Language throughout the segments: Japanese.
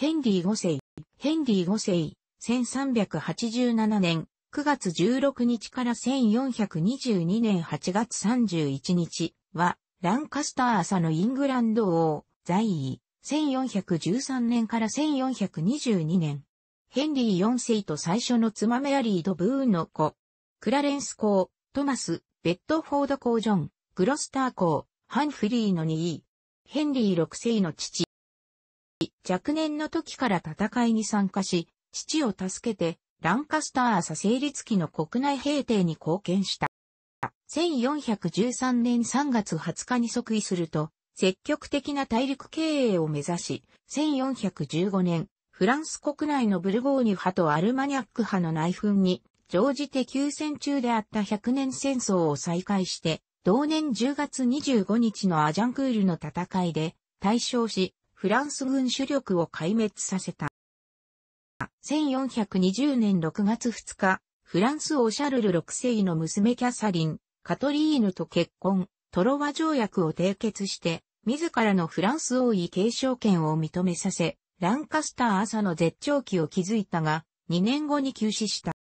ヘンリー5世、ヘンリー5世、1387年9月16日から1422年8月31日は、ランカスター朝のイングランド王、在位、1413年から1422年。ヘンリー4世と最初の妻メアリー・ド・ブーンの子。クラレンス公、トマス、ベッドフォード公ジョン、グロスター公、ハンフリーの2位。ヘンリー6世の父、若年の時から戦いに参加し、父を助けて、ランカスター朝成立期の国内平定に貢献した。1413年3月20日に即位すると、積極的な大陸経営を目指し、1415年、フランス国内のブルゴーニュ派とアルマニャック派の内紛に、常時て休戦中であった100年戦争を再開して、同年10月25日のアジャンクールの戦いで、大勝し、フランス軍主力を壊滅させた。1420年6月2日、フランス王シャルル6世の娘キャサリン、カトリーヌと結婚、トロワ条約を締結して、自らのフランス王位継承権を認めさせ、ランカスター朝の絶頂期を築いたが、2年後に急死した。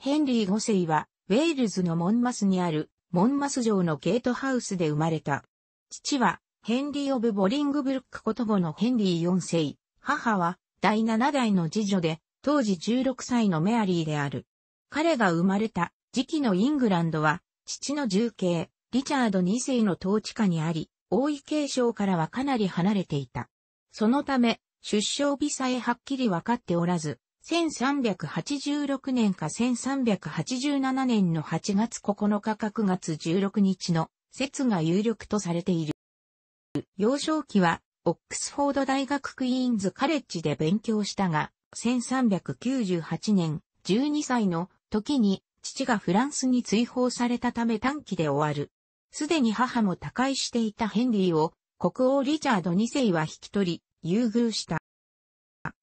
ヘンリー5世は、ウェールズのモンマスにある、モンマス城のゲートハウスで生まれた。父は、ヘンリー・オブ・ボリングブルック言語のヘンリー4世。母は第7代の次女で、当時16歳のメアリーである。彼が生まれた時期のイングランドは、父の重慶、リチャード2世の統治下にあり、王位継承からはかなり離れていた。そのため、出生日さえはっきり分かっておらず、1386年か1387年の8月9日か9月16日の説が有力とされている。幼少期は、オックスフォード大学クイーンズカレッジで勉強したが、1398年、12歳の時に、父がフランスに追放されたため短期で終わる。すでに母も他界していたヘンリーを、国王リチャード2世は引き取り、優遇した。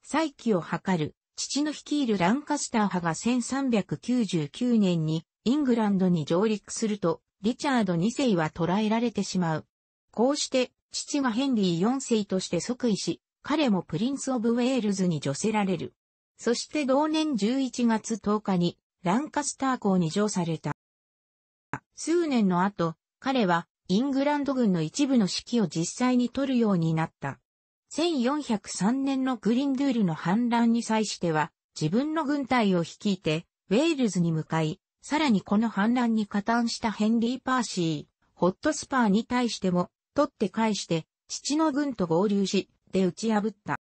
再起を図る、父の率いるランカスター派が1399年に、イングランドに上陸すると、リチャード2世は捕らえられてしまう。こうして、父がヘンリー4世として即位し、彼もプリンス・オブ・ウェールズに除せられる。そして同年11月10日に、ランカスター校に乗された。数年の後、彼は、イングランド軍の一部の指揮を実際に取るようになった。1403年のグリンドゥールの反乱に際しては、自分の軍隊を率いて、ウェールズに向かい、さらにこの反乱に加担したヘンリー・パーシー、ホットスパーに対しても、取って返して、父の軍と合流し、で打ち破った。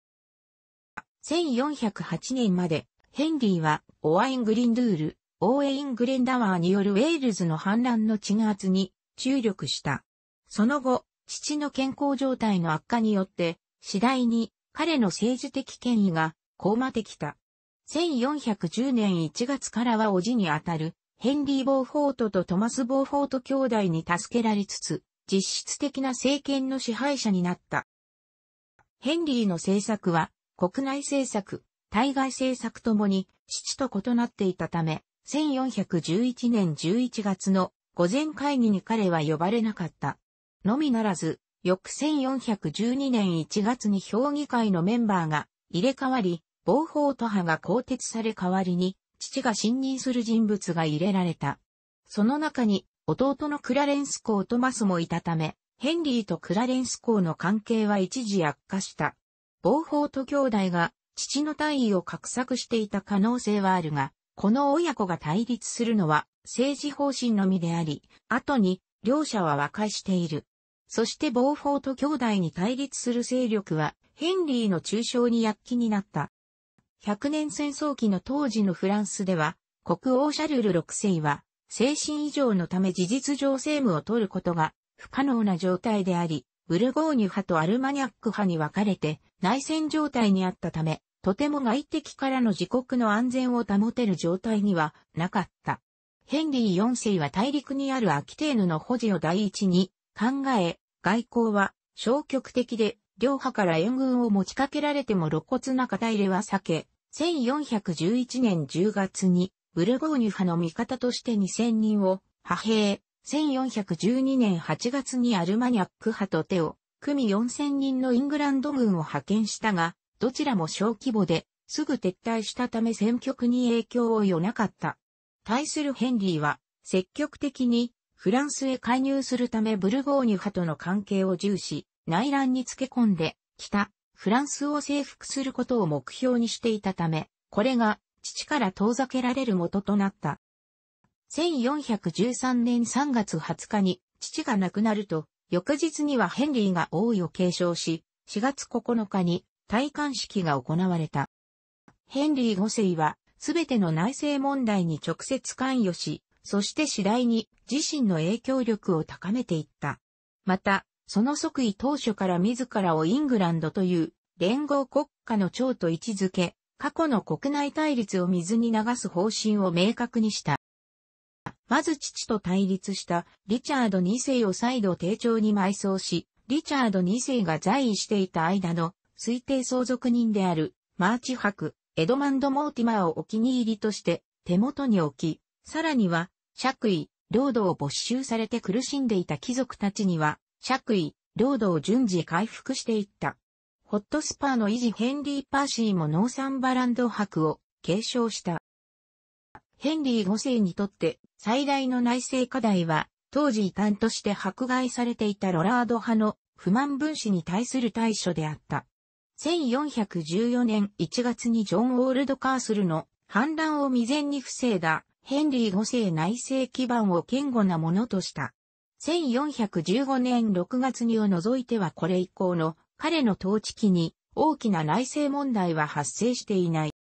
1408年まで、ヘンリーは、オアイングリンドゥール、オーエイングレンダワーによるウェールズの反乱の鎮圧に注力した。その後、父の健康状態の悪化によって、次第に彼の政治的権威が高まってきた。1410年1月からは叔父にあたるヘンリー・ボーフォートとトマス・ボーフォート兄弟に助けられつつ、実質的な政権の支配者になった。ヘンリーの政策は国内政策、対外政策ともに父と異なっていたため、1411年11月の午前会議に彼は呼ばれなかった。のみならず、翌1412年1月に評議会のメンバーが入れ替わり、暴法と派が更迭され代わりに、父が信任する人物が入れられた。その中に、弟のクラレンス公トマスもいたため、ヘンリーとクラレンス公の関係は一時悪化した。ボーフォート兄弟が父の退位を画策していた可能性はあるが、この親子が対立するのは政治方針のみであり、後に両者は和解している。そしてボーフォート兄弟に対立する勢力はヘンリーの中傷に躍起になった。100年戦争期の当時のフランスでは、国王シャルル6世は精神異常のため事実上政務を取ることが不可能な状態であり、ブルゴーニュ派とアルマニャック派に分かれて内戦状態にあったため、とても外敵からの自国の安全を保てる状態にはなかった。ヘンリー4世は大陸にあるアキテーヌの保持を第一に考え、外交は消極的で、両派から援軍を持ちかけられても露骨な肩入れは避け、1411年10月にブルゴーニュ派の味方として2000人を派兵、1412年8月にアルマニャック派と手を組み4000人のイングランド軍を派遣したが、どちらも小規模ですぐ撤退したため戦局に影響を与なかった。対するヘンリーは積極的にフランスへ介入するためブルゴーニュ派との関係を重視、内乱につけ込んで、北、フランスを征服することを目標にしていたため、これが父から遠ざけられる元となった。1413年3月20日に父が亡くなると、翌日にはヘンリーが王位を継承し、4月9日に戴冠式が行われた。ヘンリー5世は、すべての内政問題に直接関与し、そして次第に自身の影響力を高めていった。また、その即位当初から自らをイングランドという連合国家の長と位置づけ、過去の国内対立を水に流す方針を明確にした。まず父と対立したリチャード2世を再度丁重に埋葬し、リチャード2世が在位していた間の推定相続人であるマーチ博、エドマンド・モーティマーをお気に入りとして手元に置き、さらには爵位、領土を没収されて苦しんでいた貴族たちには爵位、領土を順次回復していった。ホットスパーの維持ヘンリー・パーシーもノーサンバランド博を継承した。ヘンリー5世にとって最大の内政課題は、当時異端として迫害されていたロラード派の不満分子に対する対処であった。1414年1月にジョン・オールド・カースルの反乱を未然に防いだヘンリー5世内政基盤を堅固なものとした。1415年6月にを除いてはこれ以降の彼の統治期に大きな内政問題は発生していない。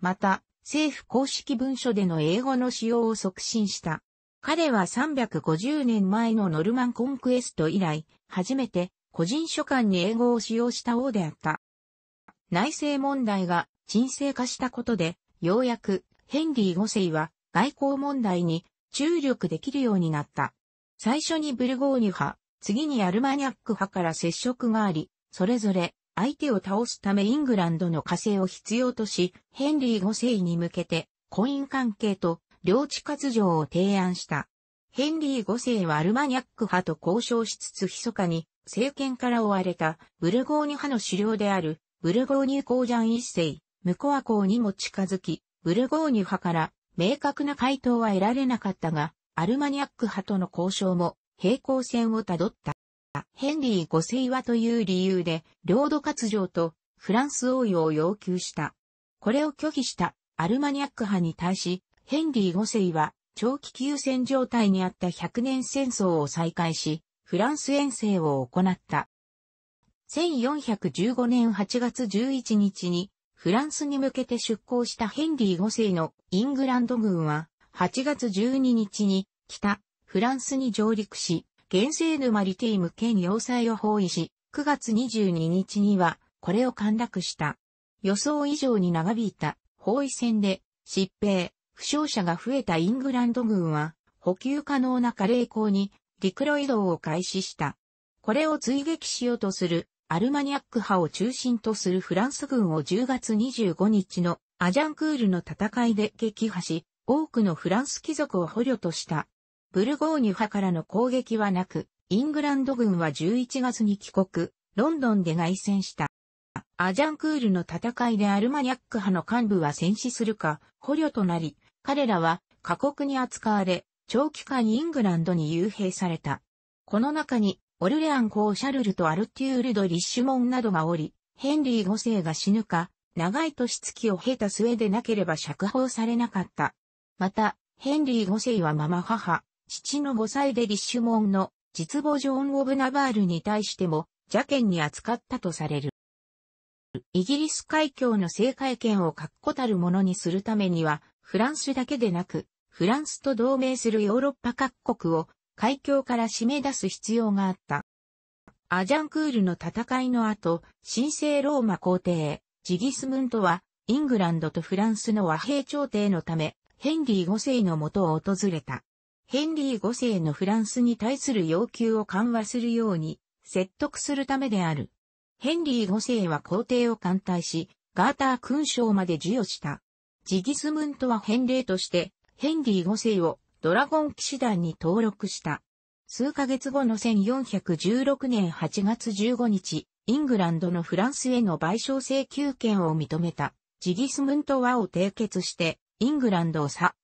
また、政府公式文書での英語の使用を促進した。彼は350年前のノルマンコンクエスト以来、初めて個人書簡に英語を使用した王であった。内政問題が沈静化したことで、ようやくヘンリー5世は外交問題に注力できるようになった。最初にブルゴーニュ派、次にアルマニャック派から接触があり、それぞれ相手を倒すためイングランドの火星を必要とし、ヘンリー5世に向けて婚姻関係と領地割譲を提案した。ヘンリー5世はアルマニャック派と交渉しつつ密かに政権から追われたブルゴーニュ派の首領であるブルゴーニュ公ジャン一世、ムコア公にも近づき、ブルゴーニュ派から明確な回答は得られなかったが、アルマニャック派との交渉も平行線をたどった。ヘンリー5世はという理由で、領土割譲とフランス王位を要求した。これを拒否したアルマニャック派に対し、ヘンリー5世は長期休戦状態にあった100年戦争を再開し、フランス遠征を行った。1415年8月11日にフランスに向けて出港したヘンリー5世のイングランド軍は8月12日に北フランスに上陸し、原生沼リティム県要塞を包囲し、9月22日にはこれを陥落した。予想以上に長引いた包囲戦で疾病、負傷者が増えたイングランド軍は補給可能なカレー港に陸路移動を開始した。これを追撃しようとするアルマニアック派を中心とするフランス軍を10月25日のアジャンクールの戦いで撃破し、多くのフランス貴族を捕虜とした。ブルゴーニュ派からの攻撃はなく、イングランド軍は11月に帰国、ロンドンで凱戦した。アジャンクールの戦いでアルマニャック派の幹部は戦死するか、捕虜となり、彼らは過酷に扱われ、長期間イングランドに幽閉された。この中に、オルレアン公シャルルとアルテュールド・リッシュモンなどがおり、ヘンリー5世が死ぬか、長い年月を経た末でなければ釈放されなかった。また、ヘンリー5世はママ母、父の5歳でリッシュモンの実母ジョーン・オブ・ナバールに対しても邪剣に扱ったとされる。イギリス海峡の政海権を確固たるものにするためには、フランスだけでなく、フランスと同盟するヨーロッパ各国を海峡から締め出す必要があった。アジャンクールの戦いの後、神聖ローマ皇帝、ジギスムントは、イングランドとフランスの和平調停のため、ヘンリー5世のもとを訪れた。ヘンリー5世のフランスに対する要求を緩和するように説得するためである。ヘンリー5世は皇帝を艦隊し、ガーター勲章まで授与した。ジギスムントは返礼として、ヘンリー5世をドラゴン騎士団に登録した。数ヶ月後の1416年8月15日、イングランドのフランスへの賠償請求権を認めた、ジギスムント和を締結して、イングランドを去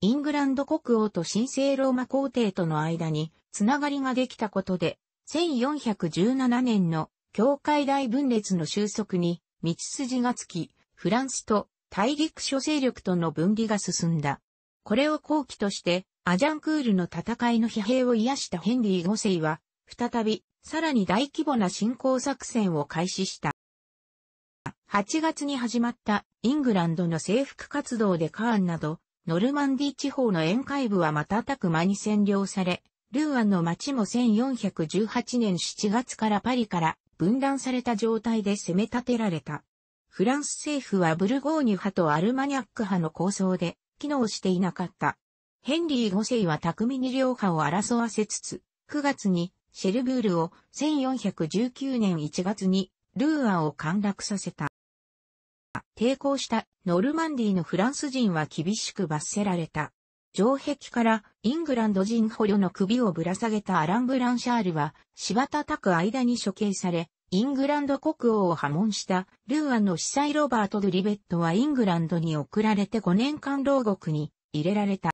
イングランド国王と神聖ローマ皇帝との間につながりができたことで、1417年の教会大分裂の収束に道筋がつき、フランスと大陸諸勢力との分離が進んだ。これを後期として、アジャンクールの戦いの疲弊を癒したヘンリー5世は、再び、さらに大規模な侵攻作戦を開始した。8月に始まったイングランドの征服活動でカーンなどノルマンディ地方の沿海部は瞬く間に占領され、ルーアンの町も1418年7月からパリから分断された状態で攻め立てられた。フランス政府はブルゴーニュ派とアルマニャック派の構想で機能していなかった。ヘンリー5世は巧みに両派を争わせつつ、9月にシェルブールを1419年1月にルーアンを陥落させた。抵抗したノルマンディのフランス人は厳しく罰せられた。城壁からイングランド人捕虜の首をぶら下げたアラン・ブランシャールは柴田く間に処刑され、イングランド国王を破門したルーアンの司祭ロバート・ドゥリベットはイングランドに送られて5年間牢獄に入れられた。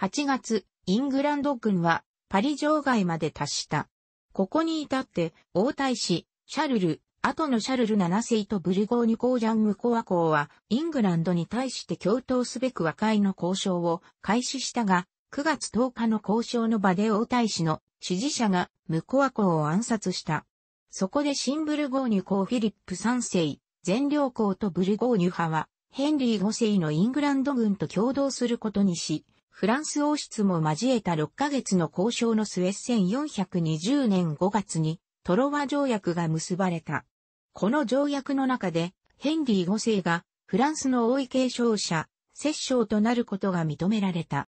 8月、イングランド軍はパリ城外まで達した。ここに至って王太子、シャルル、後のシャルル7世とブルゴーニュ公ジャンム公和公は、イングランドに対して共闘すべく和解の交渉を開始したが、9月10日の交渉の場で王太子の支持者がムコア公を暗殺した。そこでシンブルゴーニュ公フィリップ3世、全領公とブルゴーニュ派は、ヘンリー5世のイングランド軍と共同することにし、フランス王室も交えた6ヶ月の交渉の末1420年5月にトロワ条約が結ばれた。この条約の中で、ヘンリー5世が、フランスの王位継承者、摂政となることが認められた。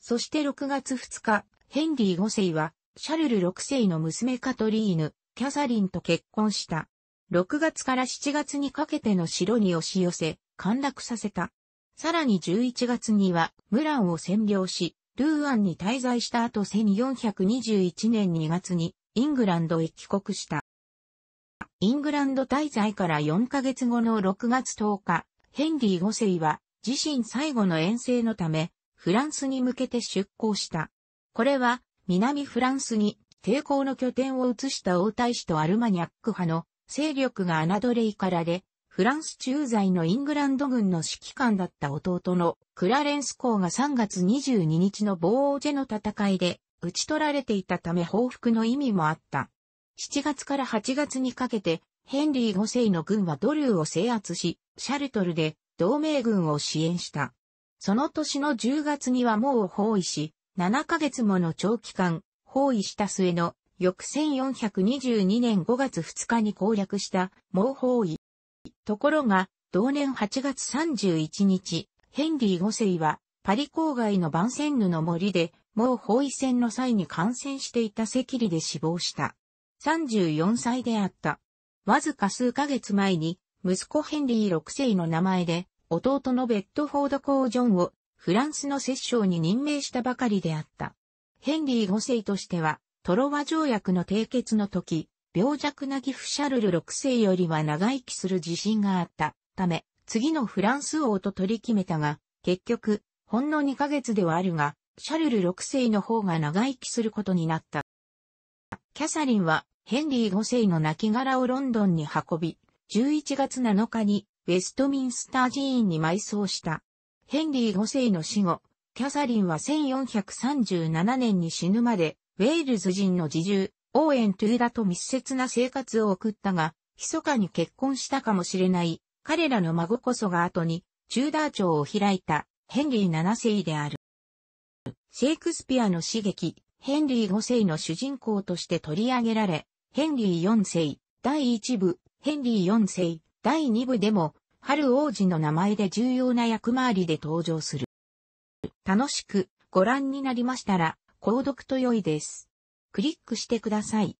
そして6月2日、ヘンリー5世は、シャルル6世の娘カトリーヌ、キャサリンと結婚した。6月から7月にかけての城に押し寄せ、陥落させた。さらに11月には、ムランを占領し、ルーアンに滞在した後1421年2月に、イングランドへ帰国した。イングランド滞在から4ヶ月後の6月10日、ヘンリー5世は自身最後の遠征のため、フランスに向けて出港した。これは、南フランスに抵抗の拠点を移した王太子とアルマニャック派の勢力が侮れいからで、フランス駐在のイングランド軍の指揮官だった弟のクラレンス公が3月22日のボージェの戦いで討ち取られていたため報復の意味もあった。7月から8月にかけて、ヘンリー5世の軍はドルーを制圧し、シャルトルで同盟軍を支援した。その年の10月にはもう包囲し、7ヶ月もの長期間、包囲した末の翌1422年5月2日に攻略したもう包囲。ところが、同年8月31日、ヘンリー5世はパリ郊外のバンセンヌの森で、もう包囲戦の際に感染していた赤痢で死亡した。34歳であった。わずか数ヶ月前に、息子ヘンリー6世の名前で、弟のベッドフォード公ジョンを、フランスの摂政に任命したばかりであった。ヘンリー5世としては、トロワ条約の締結の時、病弱なギフシャルル6世よりは長生きする自信があったため、次のフランス王と取り決めたが、結局、ほんの2ヶ月ではあるが、シャルル6世の方が長生きすることになった。キャサリンはヘンリー5世の亡骸をロンドンに運び、11月7日にウェストミンスター寺院に埋葬した。ヘンリー5世の死後、キャサリンは1437年に死ぬまで、ウェールズ人の自重、オーエン・トゥーダと密接な生活を送ったが、密かに結婚したかもしれない、彼らの孫こそが後に、チューダー朝を開いた、ヘンリー7世である。シェイクスピアの刺激、ヘンリー5世の主人公として取り上げられ、ヘンリー4世、第1部、ヘンリー4世、第2部でも、ハル王子の名前で重要な役回りで登場する。楽しくご覧になりましたら、購読と良いです。クリックしてください。